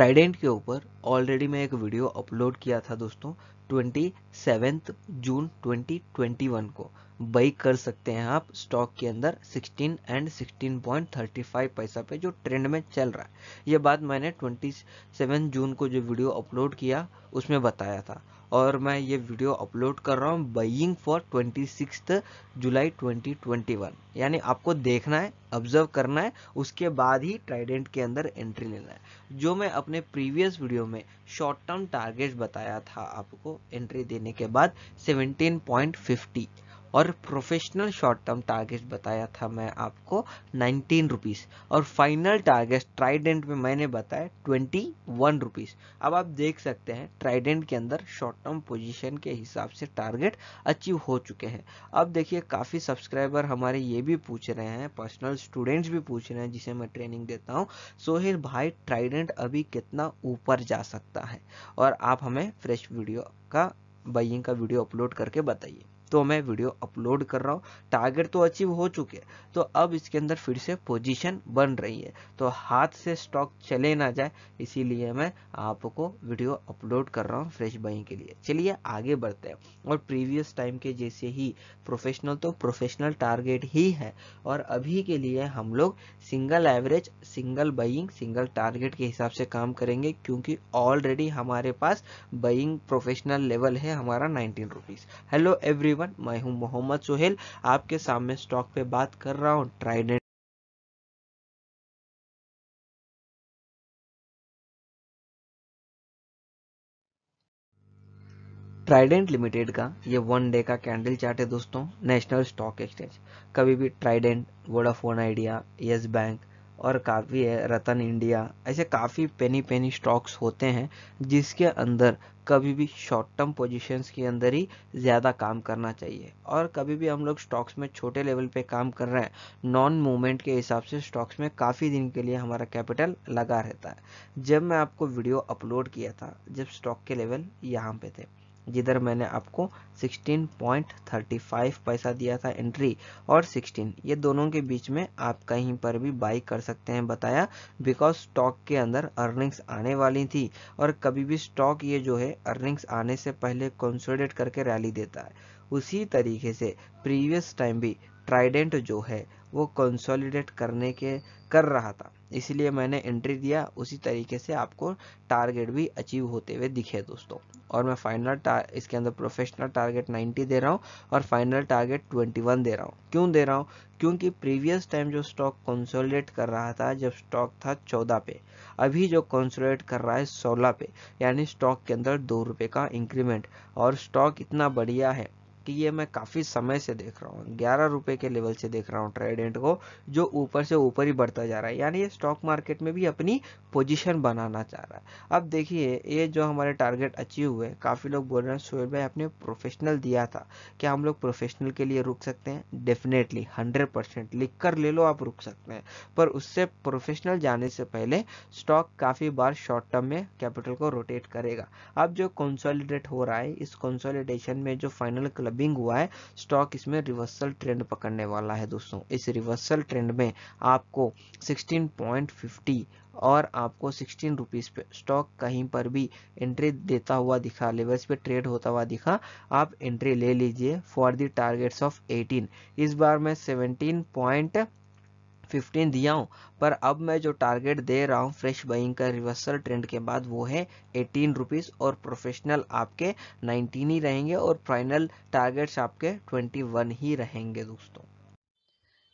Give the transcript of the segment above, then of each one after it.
Trident के ऊपर already मैं एक वीडियो अपलोड किया था दोस्तों ट्वेंटी सेवेंथ जून 2021 को बाई कर सकते हैं आप स्टॉक के अंदर 16 एंड 16.35 पैसा पे जो ट्रेंड में चल रहा है ये बात मैंने 27 जून को जो वीडियो अपलोड किया उसमें बताया था और मैं ये वीडियो अपलोड कर रहा हूँ बइंग फॉर ट्वेंटी जुलाई 2021 यानी आपको देखना है ऑब्जर्व करना है उसके बाद ही ट्राइडेंट के अंदर एंट्री लेना है जो मैं अपने प्रीवियस वीडियो में शॉर्ट टर्म टारगेट बताया था आपको एंट्री देने के बाद सेवनटीन और प्रोफेशनल शॉर्ट टर्म टारगेट बताया था मैं आपको नाइनटीन रुपीज़ और फाइनल टारगेट ट्राइडेंट में मैंने बताया ट्वेंटी वन रुपीज़ अब आप देख सकते हैं ट्राइडेंट के अंदर शॉर्ट टर्म पोजीशन के हिसाब से टारगेट अचीव हो चुके हैं अब देखिए काफ़ी सब्सक्राइबर हमारे ये भी पूछ रहे हैं पर्सनल स्टूडेंट्स भी पूछ रहे हैं जिसे मैं ट्रेनिंग देता हूँ सोहेल भाई ट्राइडेंट अभी कितना ऊपर जा सकता है और आप हमें फ्रेश वीडियो का बाइंग का वीडियो अपलोड करके बताइए तो मैं वीडियो अपलोड कर रहा हूँ टारगेट तो अचीव हो चुके हैं तो अब इसके अंदर फिर से पोजीशन बन रही है तो हाथ से स्टॉक चले ना जाए इसीलिए मैं आपको वीडियो अपलोड कर रहा हूँ फ्रेश बाइंग के लिए चलिए आगे बढ़ते हैं और प्रीवियस टाइम के जैसे ही प्रोफेशनल तो प्रोफेशनल टारगेट ही है और अभी के लिए हम लोग single average single buying single target के हिसाब से काम करेंगे क्योंकि ऑलरेडी हमारे पास बाइंग प्रोफेशनल लेवल है हमारा nineteen rupees hello every everyone मैं हूं मोहम्मद सोहेल आपके सामने स्टॉक पे बात कर रहा हूं ट्राइडेंट ट्राइडेंट लिमिटेड का ये वन डे का कैंडल चार्ट है दोस्तों नेशनल स्टॉक एक्सचेंज कभी भी Trident Vodafone Idea Yes Bank और काफ़ी है रतन इंडिया ऐसे काफ़ी पेनी पेनी स्टॉक्स होते हैं जिसके अंदर कभी भी शॉर्ट टर्म पोजीशंस के अंदर ही ज़्यादा काम करना चाहिए और कभी भी हम लोग स्टॉक्स में छोटे लेवल पे काम कर रहे हैं नॉन मूवमेंट के हिसाब से स्टॉक्स में काफ़ी दिन के लिए हमारा कैपिटल लगा रहता है जब मैं आपको वीडियो अपलोड किया था जब स्टॉक के लेवल यहाँ पे थे जिधर मैंने आपको 16.35 पैसा दिया था एंट्री और 16 ये दोनों के बीच में आप कहीं पर भी बाई कर सकते हैं बताया बिकॉज स्टॉक के अंदर अर्निंग्स आने वाली थी और कभी भी स्टॉक ये जो है अर्निंग्स आने से पहले कंसोलिडेट करके रैली देता है उसी तरीके से प्रीवियस टाइम भी ट्राइडेंट जो है वो कंसोलिडेट करने के कर रहा था इसलिए मैंने एंट्री दिया उसी तरीके से आपको टारगेट भी अचीव होते हुए दिखे दोस्तों और मैं फाइनल इसके अंदर प्रोफेशनल टारगेट 90 दे रहा हूँ और फाइनल टारगेट 21 दे रहा हूँ क्यों दे रहा हूँ क्योंकि प्रीवियस टाइम जो स्टॉक कंसोलिडेट कर रहा था जब स्टॉक था चौदह पे अभी जो कंसोलिडेट कर रहा है सोलह पे यानी स्टॉक के अंदर दो रुपये का इंक्रीमेंट और स्टॉक इतना बढ़िया है कि ये मैं काफ़ी समय से देख रहा हूँ ग्यारह रुपए के लेवल से देख रहा हूँ ट्रेडेंट को जो ऊपर से ऊपर ही बढ़ता जा रहा है यानी ये स्टॉक मार्केट में भी अपनी पोजिशन बनाना चाह रहा है अब देखिए ये जो हमारे टारगेट अचीव हुए काफ़ी लोग बोल रहे हैं सोहेल भाई आपने प्रोफेशनल दिया था क्या हम लोग प्रोफेशनल के लिए रुक सकते हैं डेफिनेटली हंड्रेड परसेंट लिख कर ले लो आप रुक सकते हैं पर उससे प्रोफेशनल जाने से पहले स्टॉक काफ़ी बार शॉर्ट टर्म में कैपिटल को रोटेट करेगा अब जो कंसोलिडेट हो रहा है इस कंसोलिडेशन में जो फाइनल क्लब बॉम्बिंग हुआ है स्टॉक इसमें रिवर्सल ट्रेंड पकड़ने वाला है दोस्तों इस रिवर्सल ट्रेंड में आपको 16.50 और आपको सिक्सटीन रुपीज़ पे स्टॉक कहीं पर भी एंट्री देता हुआ दिखा लेवल्स पे ट्रेड होता हुआ दिखा आप एंट्री ले लीजिए फॉर द टारगेट्स ऑफ 18 इस बार मैं 17 पॉइंट फिफ्टीन दिया हूँ पर अब मैं जो टारगेट दे रहा हूँ फ्रेश बाइंग का रिवर्सल ट्रेंड के बाद वो है एटीन रुपीज़ और प्रोफेशनल आपके नाइनटीन ही रहेंगे और फाइनल टारगेट्स आपके ट्वेंटी वन ही रहेंगे दोस्तों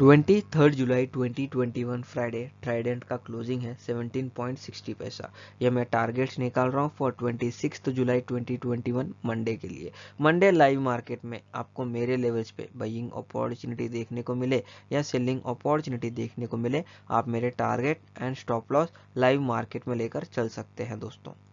ट्वेंटी थर्ड जुलाई 2021 फ्राइडे ट्राइडेंट का क्लोजिंग है 17.60 पैसा यह मैं टारगेट्स निकाल रहा हूँ फॉर ट्वेंटी जुलाई 2021 मंडे के लिए मंडे लाइव मार्केट में आपको मेरे लेवल्स पे बाइंग अपॉर्चुनिटी देखने को मिले या सेलिंग अपॉर्चुनिटी देखने को मिले आप मेरे target and stop loss live market में लेकर चल सकते हैं दोस्तों